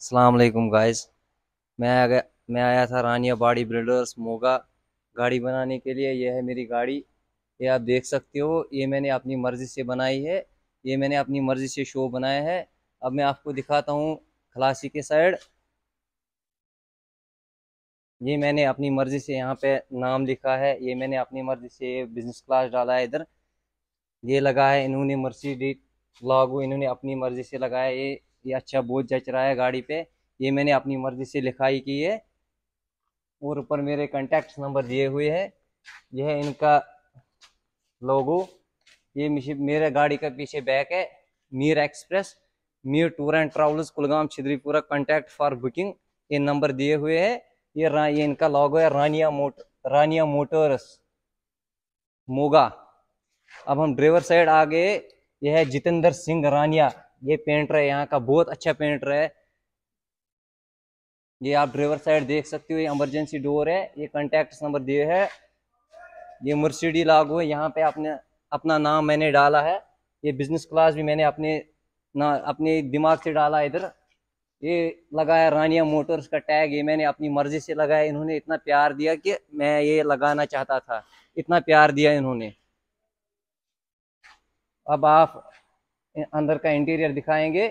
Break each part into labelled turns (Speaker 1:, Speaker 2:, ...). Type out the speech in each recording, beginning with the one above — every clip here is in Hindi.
Speaker 1: अलैक्म गाइस मैं आ गया मैं आया था रानिया बाड़ी बिल्डर्स मोगा गाड़ी बनाने के लिए यह है मेरी गाड़ी ये आप देख सकते हो ये मैंने अपनी मर्ज़ी से बनाई है ये मैंने अपनी मर्ज़ी से शो बनाया है अब मैं आपको दिखाता हूँ खलासी के साइड ये मैंने अपनी मर्ज़ी से यहाँ पे नाम लिखा है ये मैंने अपनी मर्ज़ी से बिज़नेस क्लास डाला है इधर ये लगा है इन्होंने मर्सिडीज लागू इन्होंने अपनी मर्ज़ी से लगाया ये ये अच्छा बोझ जच रहा है गाड़ी पे ये मैंने अपनी मर्जी से लिखाई की है और ऊपर मेरे कॉन्टेक्ट नंबर दिए हुए हैं यह है इनका लोगो ये मेरे गाड़ी का पीछे बैक है Mir express Mir tour and travels Kulgam Chhidripura contact for booking ये नंबर दिए हुए है ये ये इनका लोगो है रानिया मोट रानिया मोटर्स मोगा अब हम ड्राइवर साइड आ गए यह है जितेंद्र सिंह रानिया ये पेंटर है यहाँ का बहुत अच्छा पेंटर है ये आप ड्राइवर साइड देख सकते हो ये इमरजेंसी डोर है ये कॉन्टेक्ट नंबर दिए है ये मर्सिडी लागू है यहाँ पे आपने अपना नाम मैंने डाला है ये बिजनेस क्लास भी मैंने अपने ना अपने दिमाग से डाला इधर ये लगाया रानिया मोटर्स का टैग ये मैंने अपनी मर्जी से लगाया इन्होंने इतना प्यार दिया कि मैं ये लगाना चाहता था इतना प्यार दिया इन्होंने अब आप अंदर का इंटीरियर दिखाएंगे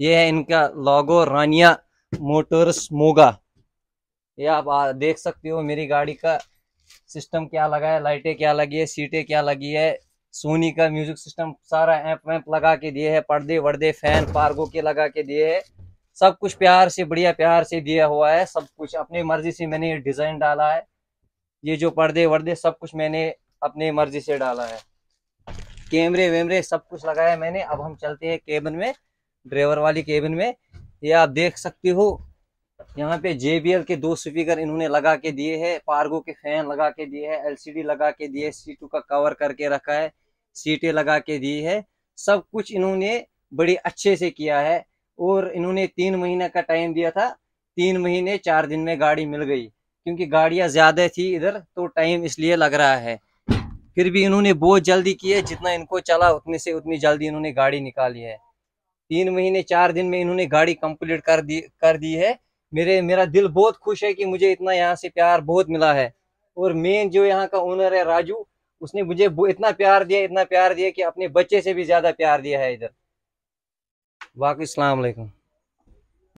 Speaker 1: ये है इनका लोगो रानिया मोटर्स मोगा ये आप देख सकते हो मेरी गाड़ी का सिस्टम क्या लगा है लाइटें क्या लगी है सीटें क्या लगी है सोनी का म्यूजिक सिस्टम सारा ऐप वैम्प लगा के दिए है पर्दे वर्दे फैन पार्गो के लगा के दिए है सब कुछ प्यार से बढ़िया प्यार से दिया हुआ है सब कुछ अपनी मर्जी से मैंने ये डिज़ाइन डाला है ये जो पर्दे वर्दे सब कुछ मैंने अपनी मर्जी से डाला है कैमरे वेमरे सब कुछ लगाया मैंने अब हम चलते हैं केबिन में ड्राइवर वाली केबिन में ये आप देख सकते हो यहाँ पे जे के दो स्पीकर इन्होंने लगा के दिए हैं पार्गो के फैन लगा के दिए हैं एलसीडी लगा के दिए सीटों का कवर करके रखा है सीटें लगा के दी है सब कुछ इन्होंने बड़ी अच्छे से किया है और इन्होंने तीन महीने का टाइम दिया था तीन महीने चार दिन में गाड़ी मिल गई क्योंकि गाड़ियाँ ज़्यादा थी इधर तो टाइम इसलिए लग रहा है फिर भी इन्होंने बहुत जल्दी की है जितना इनको चला उतने से उतनी जल्दी इन्होंने गाड़ी निकाली है तीन महीने चार दिन में इन्होंने गाड़ी कंप्लीट कर दी कर दी है मेरे मेरा दिल बहुत खुश है कि मुझे इतना यहाँ से प्यार बहुत मिला है और मेन जो यहाँ का ओनर है राजू उसने मुझे इतना प्यार दिया इतना प्यार दिया कि अपने बच्चे से भी ज्यादा प्यार दिया है इधर वाकई सलामकुम